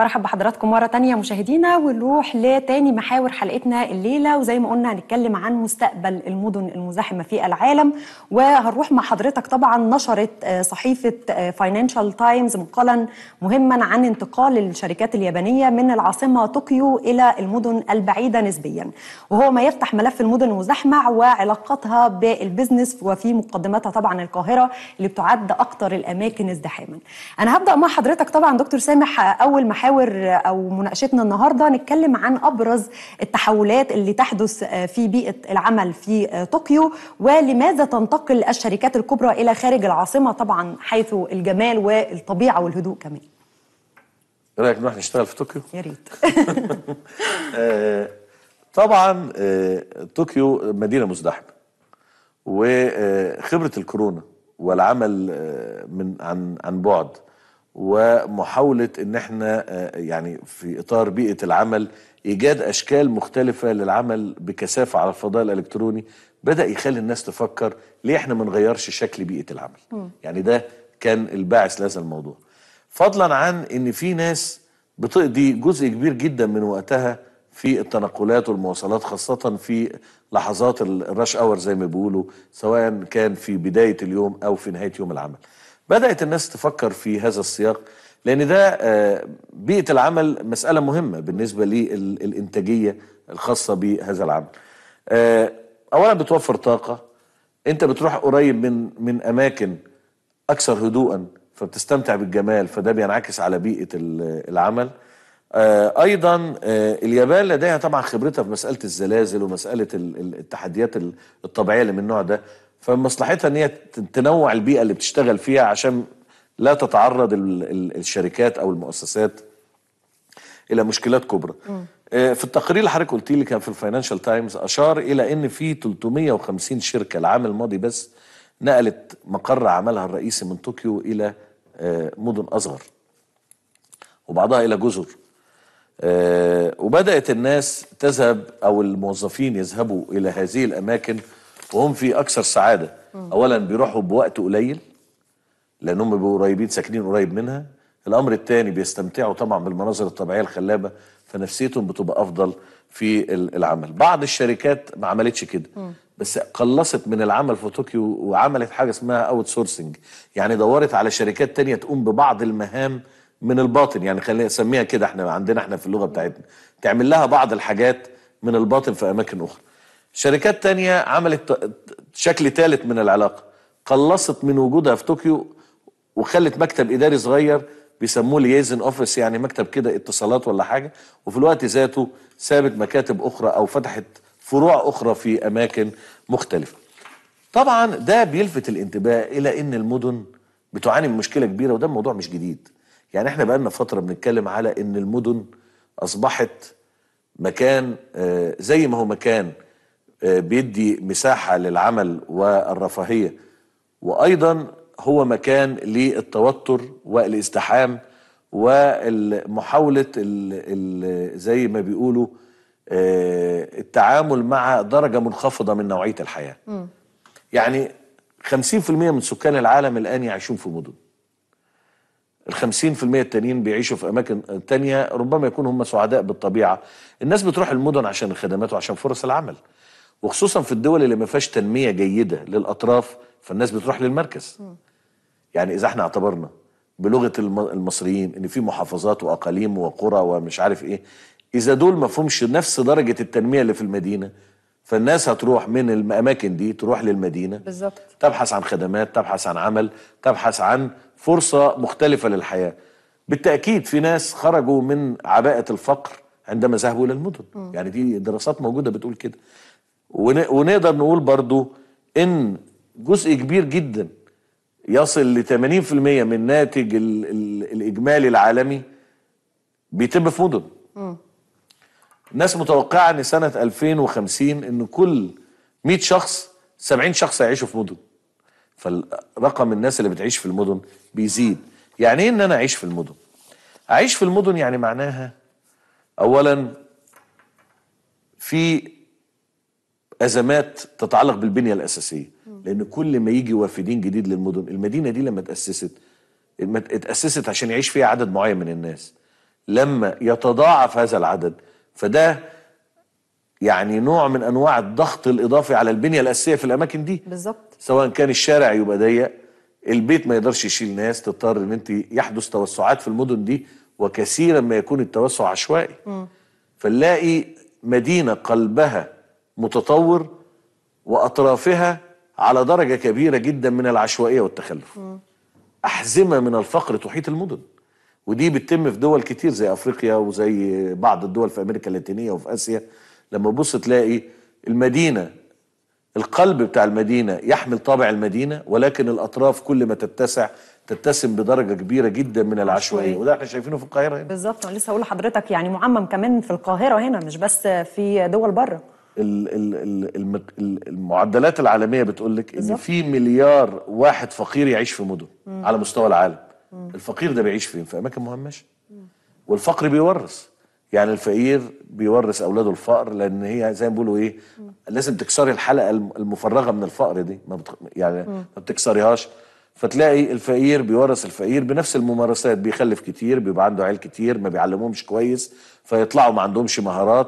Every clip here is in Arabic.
مرحبا بحضراتكم مرة تانية مشاهدينا ونروح لتاني محاور حلقتنا الليلة وزي ما قلنا هنتكلم عن مستقبل المدن المزاحمة في العالم وهنروح مع حضرتك طبعا نشرت آه، صحيفة فاينانشال آه، تايمز مقالا مهما عن انتقال الشركات اليابانية من العاصمة طوكيو إلى المدن البعيدة نسبيا وهو ما يفتح ملف المدن المزاحمة وعلاقتها بالبزنس وفي مقدمتها طبعا القاهرة اللي بتعد أكثر الأماكن ازدحاما أنا هبدأ مع حضرتك طبعا دكتور سامح آه، أول محاور محاور او مناقشتنا النهارده نتكلم عن ابرز التحولات اللي تحدث آه، في بيئه العمل في آه، طوكيو ولماذا تنتقل الشركات الكبرى الى خارج العاصمه طبعا حيث الجمال والطبيعه والهدوء كمان. ايه رايك نروح نشتغل في طوكيو؟ يا ريت. آه، طبعا طوكيو مدينه مزدحمه وخبره الكورونا والعمل من عن عن بعد ومحاولة ان احنا آه، يعني في اطار بيئة العمل ايجاد اشكال مختلفة للعمل بكثافة على الفضاء الالكتروني بدأ يخلي الناس تفكر ليه احنا ما نغيرش شكل بيئة العمل م. يعني ده كان الباعث لهذا الموضوع فضلا عن ان في ناس بتقضي جزء كبير جدا من وقتها في التنقلات والمواصلات خاصة في لحظات الرش اور زي ما بيقولوا سواء كان في بداية اليوم أو في نهاية يوم العمل بدأت الناس تفكر في هذا السياق لأن ده آه، بيئة العمل مسألة مهمة بالنسبة للإنتاجية الخاصة بهذا العمل آه، أولا بتوفر طاقة أنت بتروح قريب من من أماكن أكثر هدوءا فبتستمتع بالجمال فده بينعكس على بيئة العمل آه، ايضا اليابان لديها طبعا خبرتها في مساله الزلازل ومساله التحديات الطبيعيه اللي من النوع ده فمصلحتها ان هي تنوع البيئه اللي بتشتغل فيها عشان لا تتعرض الشركات او المؤسسات الى مشكلات كبرى م. آه، في التقرير اللي حضرتك قلت لي كان في الفاينانشال تايمز اشار الى ان في 350 شركه العام الماضي بس نقلت مقر عملها الرئيسي من طوكيو الى آه، مدن اصغر وبعضها الى جزر آه، وبدات الناس تذهب او الموظفين يذهبوا الى هذه الاماكن وهم في اكثر سعاده اولا بيروحوا بوقت قليل لانهم بيبقوا قريبين ساكنين قريب منها الامر الثاني بيستمتعوا طبعا بالمناظر الطبيعيه الخلابه فنفسيتهم بتبقى افضل في العمل بعض الشركات ما عملتش كده بس قلصت من العمل في طوكيو وعملت حاجه اسمها اوت سورسنج يعني دورت على شركات تانية تقوم ببعض المهام من الباطن يعني خلينا نسميها كده احنا عندنا احنا في اللغه بتاعتنا تعمل لها بعض الحاجات من الباطن في اماكن اخرى شركات تانية عملت شكل ثالث من العلاقة قلصت من وجودها في طوكيو وخلت مكتب إداري صغير بيسموه ليزن اوفيس يعني مكتب كده اتصالات ولا حاجة وفي الوقت ذاته سابت مكاتب أخرى أو فتحت فروع أخرى في أماكن مختلفة طبعا ده بيلفت الانتباه إلى أن المدن بتعاني من مشكلة كبيرة وده موضوع مش جديد يعني احنا بقالنا فترة بنتكلم على أن المدن أصبحت مكان آه، زي ما هو مكان بيدي مساحة للعمل والرفاهية وأيضا هو مكان للتوتر والازدحام ومحاولة زي ما بيقولوا آه، التعامل مع درجة منخفضة من نوعية الحياة يعني 50% من سكان العالم الآن يعيشون في مدن ال 50% التانيين بيعيشوا في أماكن تانية ربما يكون هم سعداء بالطبيعة الناس بتروح المدن عشان الخدمات وعشان فرص العمل وخصوصا في الدول اللي ما فيهاش تنميه جيده للاطراف فالناس بتروح للمركز يعني اذا احنا اعتبرنا بلغه المصريين ان في محافظات واقاليم وقرى ومش عارف ايه اذا دول ما فهمش نفس درجه التنميه اللي في المدينه فالناس هتروح من الاماكن دي تروح للمدينه بالظبط تبحث عن خدمات تبحث عن عمل تبحث عن فرصه مختلفه للحياه بالتاكيد في ناس خرجوا من عباءه الفقر عندما ذهبوا الى المدن يعني دي دراسات موجوده بتقول كده ونقدر نقول برضو ان جزء كبير جدا يصل ل 80% من الناتج الاجمالي العالمي بيتم في مدن الناس متوقعه ان سنه 2050 ان كل 100 شخص 70 شخص هيعيشوا في مدن فرقم الناس اللي بتعيش في المدن بيزيد يعني ايه ان انا اعيش في المدن اعيش في المدن يعني معناها اولا في ازمات تتعلق بالبنيه الاساسيه لان كل ما يجي وافدين جديد للمدن المدينه دي لما اتاسست اتاسست عشان يعيش فيها عدد معين من الناس لما يتضاعف هذا العدد فده يعني نوع من انواع الضغط الاضافي على البنيه الاساسيه في الاماكن دي بالظبط سواء كان الشارع يبقى ضيق البيت ما يقدرش يشيل ناس تضطر ان انت يحدث توسعات في المدن دي وكثيرا ما يكون التوسع عشوائي م. فنلاقي مدينه قلبها متطور واطرافها على درجه كبيره جدا من العشوائيه والتخلف احزمه من الفقر تحيط المدن ودي بتتم في دول كتير زي افريقيا وزي بعض الدول في امريكا اللاتينيه وفي اسيا لما تبص تلاقي المدينه القلب بتاع المدينه يحمل طابع المدينه ولكن الاطراف كل ما تتسع تتسم بدرجه كبيره جدا من العشوائيه وده احنا شايفينه في القاهره هنا بالظبط انا لسه هقول لحضرتك يعني معمم كمان في القاهره هنا مش بس في دول بره المعدلات العالميه بتقول لك ان في مليار واحد فقير يعيش في مدن على مستوى العالم الفقير ده بيعيش فين في اماكن مهمشه والفقر بيورث يعني الفقير بيورث اولاده الفقر لان هي زي ما بيقولوا ايه لازم تكسري الحلقه المفرغه من الفقر دي ما بتخ... يعني ما بتكسريهاش فتلاقي الفقير بيورث الفقير بنفس الممارسات بيخلف كتير بيبقى عنده عيال كتير ما بيعلمهمش كويس فيطلعوا ما عندهمش مهارات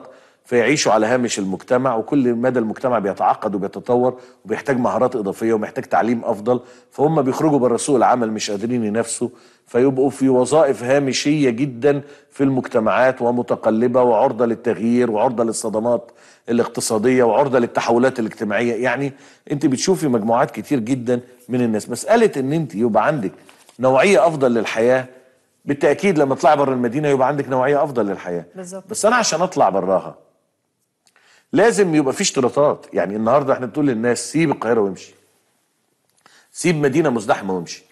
فيعيشوا على هامش المجتمع وكل مدى المجتمع بيتعقد وبيتطور وبيحتاج مهارات اضافيه ومحتاج تعليم افضل فهم بيخرجوا بره سوق العمل مش قادرين ينافسوا فيبقوا في وظائف هامشيه جدا في المجتمعات ومتقلبه وعرضه للتغيير وعرضه للصدمات الاقتصاديه وعرضه للتحولات الاجتماعيه يعني انت بتشوفي مجموعات كتير جدا من الناس مساله ان انت يبقى عندك نوعيه افضل للحياه بالتاكيد لما تطلع بره المدينه يبقى عندك نوعيه افضل للحياه بالزبط. بس انا عشان اطلع براها لازم يبقى في اشتراطات يعني النهارده احنا بتقول للناس سيب القاهره وامشي سيب مدينه مزدحمه وامشي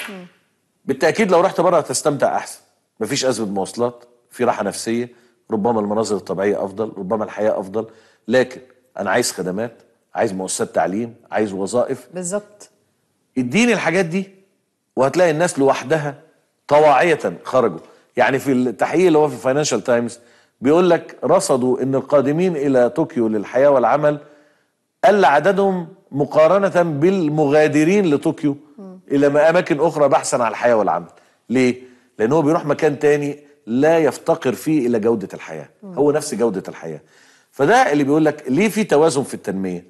بالتاكيد لو رحت بره هتستمتع احسن مفيش ازمه مواصلات في راحه نفسيه ربما المناظر الطبيعيه افضل ربما الحياه افضل لكن انا عايز خدمات عايز مؤسسات تعليم عايز وظائف بالظبط اديني الحاجات دي وهتلاقي الناس لوحدها طواعيه خرجوا يعني في التحقيق اللي هو في الفاينانشال تايمز بيقول لك رصدوا ان القادمين الى طوكيو للحياه والعمل قل عددهم مقارنه بالمغادرين لطوكيو الى اماكن اخرى بحثا عن الحياه والعمل ليه لان هو بيروح مكان تاني لا يفتقر فيه الى جوده الحياه هو نفس جوده الحياه فده اللي بيقول لك ليه في توازن في التنميه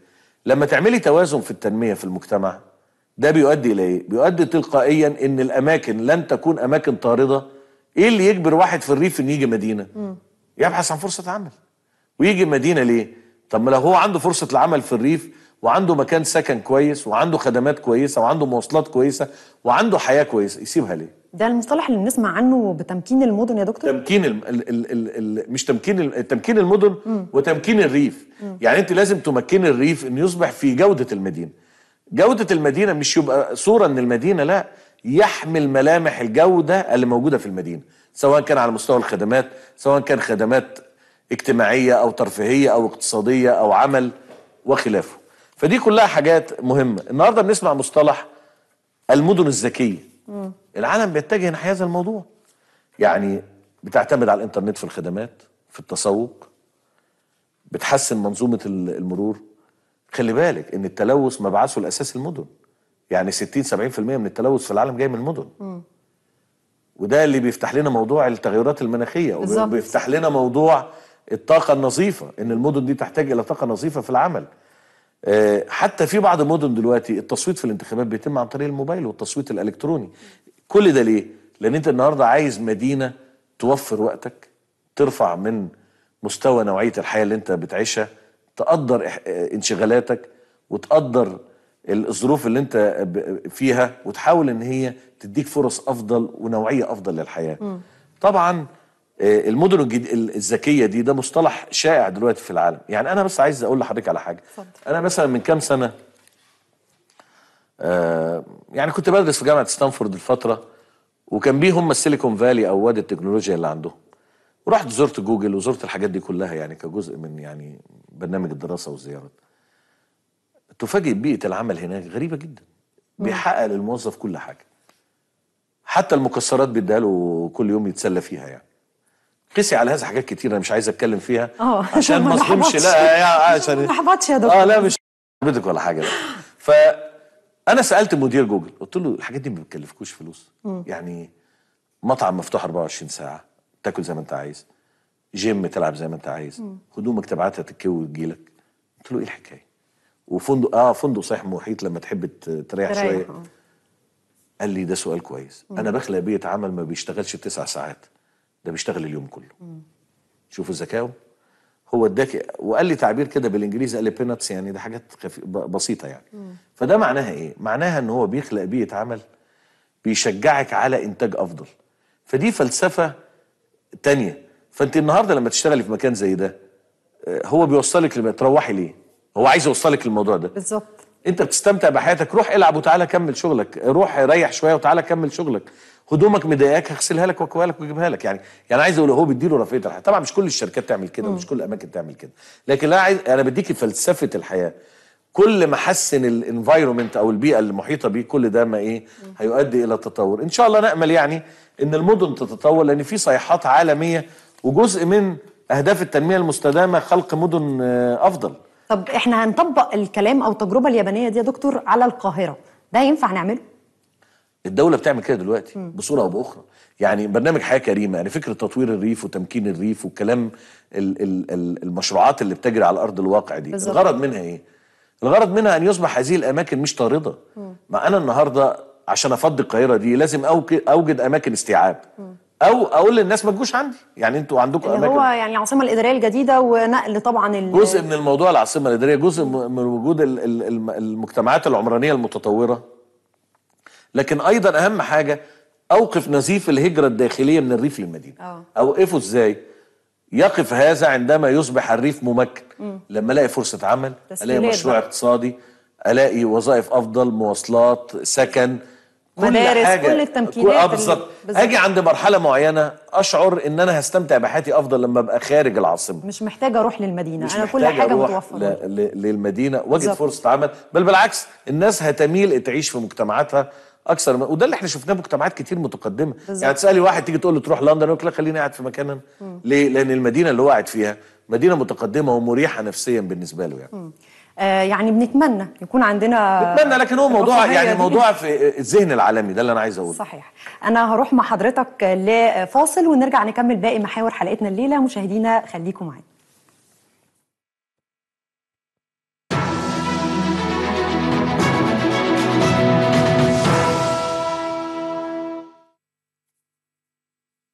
لما تعملي توازن في التنميه في المجتمع ده بيؤدي الى ايه بيؤدي تلقائيا ان الاماكن لن تكون اماكن طارده ايه اللي يجبر واحد في الريف انه يجي مدينه يبحث عن فرصه عمل ويجي مدينة ليه طب ما لو هو عنده فرصه العمل في الريف وعنده مكان سكن كويس وعنده خدمات كويسه وعنده مواصلات كويسه وعنده حياه كويسه يسيبها ليه ده المصطلح اللي بنسمع عنه بتمكين المدن يا دكتور تمكين الـ ال... ال... ال... الـ مش تمكين تمكين المدن مم. وتمكين الريف مم. يعني انت لازم تمكن الريف انه يصبح في جوده المدينه جوده المدينه مش يبقى صوره ان المدينه لا يحمل ملامح الجوده اللي موجوده في المدينه سواء كان على مستوى الخدمات سواء كان خدمات اجتماعيه او ترفيهيه او اقتصاديه او عمل وخلافه فدي كلها حاجات مهمه النهارده بنسمع مصطلح المدن الذكيه العالم بيتجه نحو هذا الموضوع يعني بتعتمد على الانترنت في الخدمات في التسوق بتحسن منظومه المرور خلي بالك ان التلوث مبعثه الاساس المدن يعني 60 70% من التلوث في العالم جاي من المدن وده اللي بيفتح لنا موضوع التغيرات المناخيه وبيفتح لنا موضوع الطاقه النظيفه ان المدن دي تحتاج الى طاقه نظيفه في العمل آه، حتى في بعض المدن دلوقتي التصويت في الانتخابات بيتم عن طريق الموبايل والتصويت الالكتروني كل ده ليه لان انت النهارده عايز مدينه توفر وقتك ترفع من مستوى نوعيه الحياه اللي انت بتعيشها تقدر آه، انشغالاتك وتقدر الظروف اللي انت فيها وتحاول ان هي تديك فرص افضل ونوعيه افضل للحياه م. طبعا آه، المدن الذكيه دي ده مصطلح شائع دلوقتي في العالم يعني انا بس عايز اقول لحضرتك على حاجه فضل. انا مثلا من كام سنه آه، يعني كنت بدرس في جامعه ستانفورد الفتره وكان بيهم هم السيليكون فالي او وادي التكنولوجيا اللي عندهم ورحت زرت جوجل وزرت الحاجات دي كلها يعني كجزء من يعني برنامج الدراسه والزيارات تفاجئ بيئه العمل هناك غريبه جدا بيحقق للموظف كل حاجه حتى المكسرات بيديها له كل يوم يتسلى فيها يعني قسي على هذا حاجات كتير انا مش عايز اتكلم فيها أوه. عشان ما اظلمش لا يعني عشان ما احبطش يا دكتور اه لا مش بدك ولا حاجه ف انا سالت مدير جوجل قلت له الحاجات دي ما بتكلفكوش فلوس م. يعني مطعم مفتوح 24 ساعه تاكل زي ما انت عايز جيم تلعب زي ما انت عايز هدومك تبعتها تتكوي وتجيلك قلت له ايه الحكايه وفندق اه فندق صحيح محيط لما تحب تريح شويه آه. قال لي ده سؤال كويس مم. انا بخلق بيئه عمل ما بيشتغلش بتسع ساعات ده بيشتغل اليوم كله مم. شوفوا الذكاء هو اداك وقال لي تعبير كده بالانجليزي قال لي بيناتس يعني ده حاجات بسيطه يعني مم. فده معناها ايه معناها ان هو بيخلق بيئه عمل بيشجعك على انتاج افضل فدي فلسفه تانية فانت النهارده لما تشتغلي في مكان زي ده آه، هو بيوصلك لما تروحي ليه هو عايز يوصلك للموضوع ده بالظبط انت بتستمتع بحياتك روح العب وتعالى كمل شغلك روح ريح شويه وتعالى كمل شغلك هدومك مضايقاك هغسلها لك واكويها لك واجيبها لك يعني يعني عايز اقول هو بيديله رفاهيه الحياه طبعا مش كل الشركات تعمل كده ومش كل الاماكن تعمل كده لكن انا عايز انا بديك فلسفه الحياه كل ما حسن الانفايرمنت او البيئه المحيطه بيه كل ده ما ايه هيؤدي الى التطور ان شاء الله نامل يعني ان المدن تتطور لان في صيحات عالميه وجزء من اهداف التنميه المستدامه خلق مدن آه، افضل طب احنا هنطبق الكلام او التجربه اليابانيه دي يا دكتور على القاهره ده ينفع نعمله الدوله بتعمل كده دلوقتي م. بصوره او باخرى يعني برنامج حياه كريمه يعني فكره تطوير الريف وتمكين الريف والكلام الـ الـ الـ المشروعات اللي بتجري على ارض الواقع دي بالزبط. الغرض منها ايه الغرض منها ان يصبح هذه الاماكن مش طارده ما انا النهارده عشان افضي القاهره دي لازم اوجد اماكن استيعاب م. او اقول للناس ما تجوش عندي يعني انتوا عندكم اماكن هو يعني العاصمه الاداريه الجديده ونقل طبعا جزء من الموضوع العاصمه الاداريه جزء من وجود المجتمعات العمرانيه المتطوره لكن ايضا اهم حاجه اوقف نزيف الهجره الداخليه من الريف للمدينه آه. اوقفه ازاي يقف هذا عندما يصبح الريف ممكن لما الاقي فرصه عمل الاقي مشروع بقى. اقتصادي الاقي وظائف افضل مواصلات سكن مدارس حاجة. كل التمكينات اه بالظبط اجي عند مرحله معينه اشعر ان انا هستمتع بحياتي افضل لما ابقى خارج العاصمه مش محتاجه اروح للمدينه مش انا كل حاجه متوفره ل... ل... للمدينه واجد فرصه عمل بل بالعكس الناس هتميل تعيش في مجتمعاتها اكثر من وده اللي احنا شفناه مجتمعات كتير متقدمه بالزبط. يعني تسالي واحد تيجي تقول له تروح لندن يقول لك خليني قاعد في مكان ليه لان المدينه اللي هو قاعد فيها مدينه متقدمه ومريحه نفسيا بالنسبه له يعني م. آه، يعني بنتمنى يكون عندنا بنتمنى لكن هو موضوع يعني موضوع في الذهن العالمي ده اللي انا عايز اقوله صحيح انا هروح مع حضرتك لفاصل ونرجع نكمل باقي محاور حلقتنا الليله مشاهدينا خليكم معانا